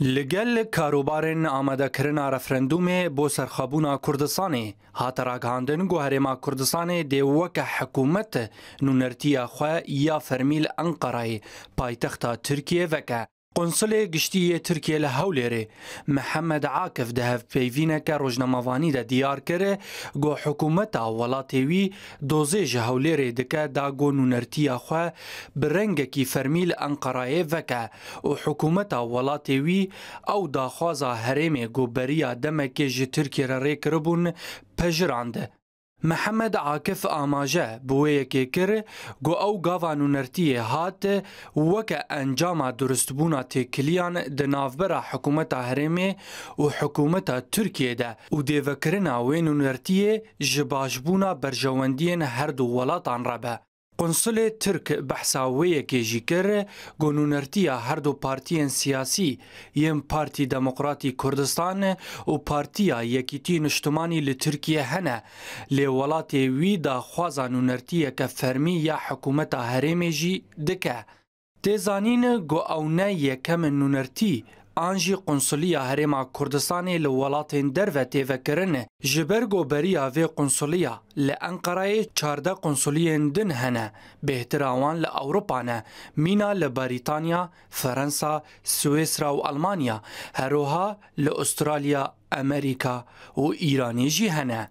لگل کاروبارن آماده کرنا رفرندوم بو سرخابونا کردستان هات راگهاندن گو هرما کردستان دی وک حکومت نونرتیا خو یا فرمیل انقره پایتخت ترکیه وک قنسلê گشتiyê Tirkiye li Hewlêrê Mehemed Akif di hev peyvîneke rojnamevanî de diyar kire got hikûmeta welatê wî dozê ji Hewlêrê dike dagonûnertiya xwe bi rengekî fermî li Enqerayê veke û hikûmeta welatê wî ew daxwaza herêmê goberiya demekê ji Tirkiye re rê kiribûn pejirand. محەممەد عاکف ئاماژە بۆیەکێ کرد گو ئەو گاوانونەرتیە هاتە وەکە ئەنجاما دروستبوونا تێکلیان دناافبەرە حکوومەتە هەرێمێ و حکوومەتە تورکێدا و دێڤەکردنا وێنونەرتیە ji باشبوونا بەرژەوەندیên هەردوو وڵاتان ڕەبە. قنسلێ ترک بەحساوەیەکێژی کرد گۆنونەرتیە هەردوو پارتیەن سیاسی یەم پارتی دەموکراتی کوردستان و پارتیە یەکیتی نیشتمانی لە تورکیە هەنە لێ وڵاتێ ویدا خوازانونەرتیەکە فەرمی یا حکوومەتە هەرێمێژی دکە. تێزانینە گۆ ئەوە یەکەمە نونەرتی آنجی قنصلیا هرما کوردستانی له ولاتین درو تیوکرن جبر گوبریا و قنصلیا له انقره 14 قنصلیین دن هنه به احتراوان له اوروپا نه مینا له بریتانیا فرانسا سوئیسرا او المانیا هروها له استرالیا امریکا او ایرانی جی هنه